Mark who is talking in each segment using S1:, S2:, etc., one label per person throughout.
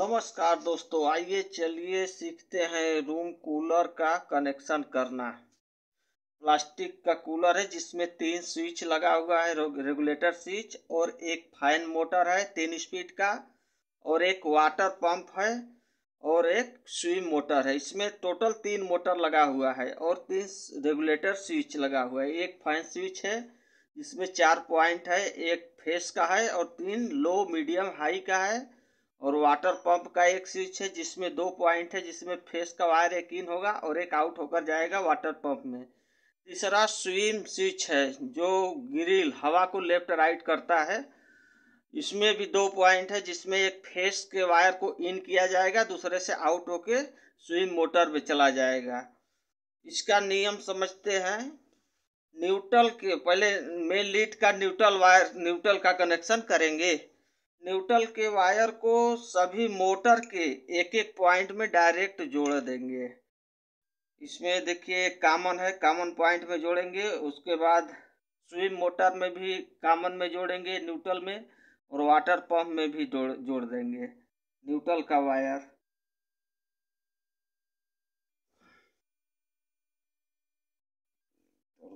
S1: नमस्कार दोस्तों आइए चलिए सीखते हैं रूम कूलर का कनेक्शन करना प्लास्टिक का कूलर है जिसमें तीन स्विच लगा हुआ है रेगुलेटर स्विच और एक फाइन मोटर है तीन स्पीड का और एक वाटर पंप है और एक स्विम मोटर है इसमें टोटल तीन मोटर लगा हुआ है और तीन रेगुलेटर स्विच लगा हुआ है एक फाइन स्विच है इसमें चार पॉइंट है एक फेस का है और तीन लो मीडियम हाई का है और वाटर पंप का एक स्विच है जिसमें दो पॉइंट है जिसमें फेस का वायर एक इन होगा और एक आउट होकर जाएगा वाटर पंप में तीसरा स्विम स्विच है जो ग्रिल हवा को लेफ्ट राइट करता है इसमें भी दो पॉइंट है जिसमें एक फेस के वायर को इन किया जाएगा दूसरे से आउट होके स्विम मोटर में चला जाएगा इसका नियम समझते हैं न्यूट्रल के पहले मेन लीड का न्यूट्रल वायर न्यूट्रल का कनेक्शन करेंगे न्यूट्रल के वायर को सभी मोटर के एक एक पॉइंट में डायरेक्ट जोड़ देंगे इसमें देखिए कॉमन है कॉमन पॉइंट में जोड़ेंगे उसके बाद स्विम मोटर में भी कॉमन में जोड़ेंगे न्यूट्रल में और वाटर पंप में भी जोड़ जोड़ देंगे न्यूट्रल का वायर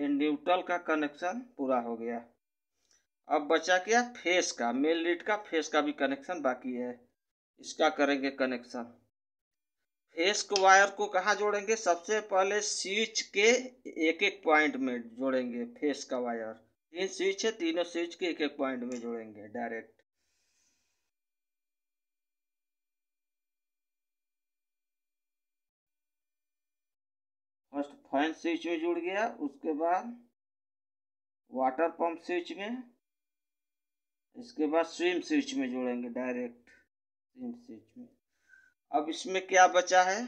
S1: न्यूट्रल का कनेक्शन पूरा हो गया अब बचा क्या फेस का मेन लीड का फेस का भी कनेक्शन बाकी है इसका करेंगे कनेक्शन फेस को वायर को कहाँ जोड़ेंगे सबसे पहले स्विच के एक एक पॉइंट में जोड़ेंगे फेस का वायर तीन स्विच है तीनों स्विच के एक एक पॉइंट में जोड़ेंगे डायरेक्ट फर्स्ट फैन स्विच में जुड़ गया उसके बाद वाटर पंप स्विच में इसके बाद स्विम स्विच में जोड़ेंगे डायरेक्ट स्विम स्विच में अब इसमें क्या बचा है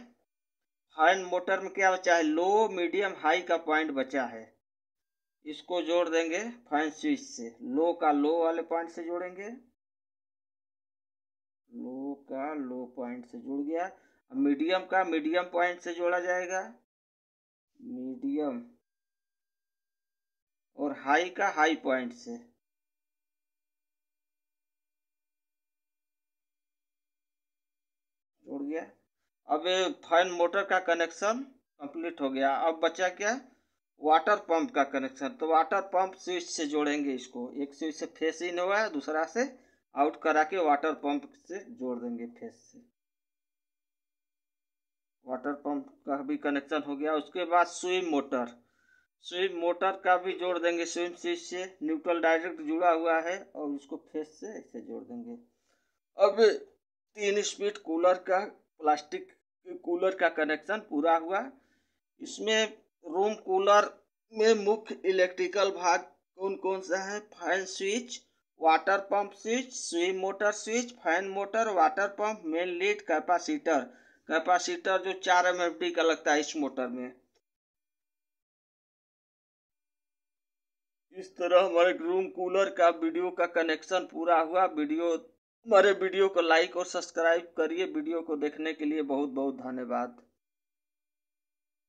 S1: फैन मोटर में क्या बचा है लो मीडियम हाई का पॉइंट बचा है इसको जोड़ देंगे फैन स्विच से लो का लो वाले पॉइंट से जोड़ेंगे लो का लो पॉइंट से जुड़ गया मीडियम का मीडियम पॉइंट से जोड़ा जाएगा मीडियम और हाई का हाई पॉइंट से जोड़ गया अब फैन मोटर का कनेक्शन कंप्लीट हो गया अब बचा क्या वाटर पंप का कनेक्शन तो वाटर पंप स्विच से जोड़ेंगे इसको एक स्विच से फेस इन हुआ है दूसरा से आउट करा के वाटर पंप से जोड़ देंगे फेस से वाटर पंप का भी कनेक्शन हो गया उसके बाद स्विम मोटर स्विम मोटर का भी जोड़ देंगे स्विम सीट से न्यूट्रल डायरेक्ट जुड़ा हुआ है और उसको फेस से ऐसे जोड़ देंगे अब तीन स्पीड कूलर का प्लास्टिक कूलर का कनेक्शन पूरा हुआ इसमें रूम कूलर में मुख्य इलेक्ट्रिकल भाग कौन कौन सा है fan switch water pump switch swing motor switch fan motor water pump main lead capacitor capacitor जो चार एम का लगता है इस मोटर में इस तरह हमारे रूम कूलर का वीडियो का कनेक्शन पूरा हुआ वीडियो हमारे वीडियो को लाइक और सब्सक्राइब करिए वीडियो को देखने के लिए बहुत बहुत धन्यवाद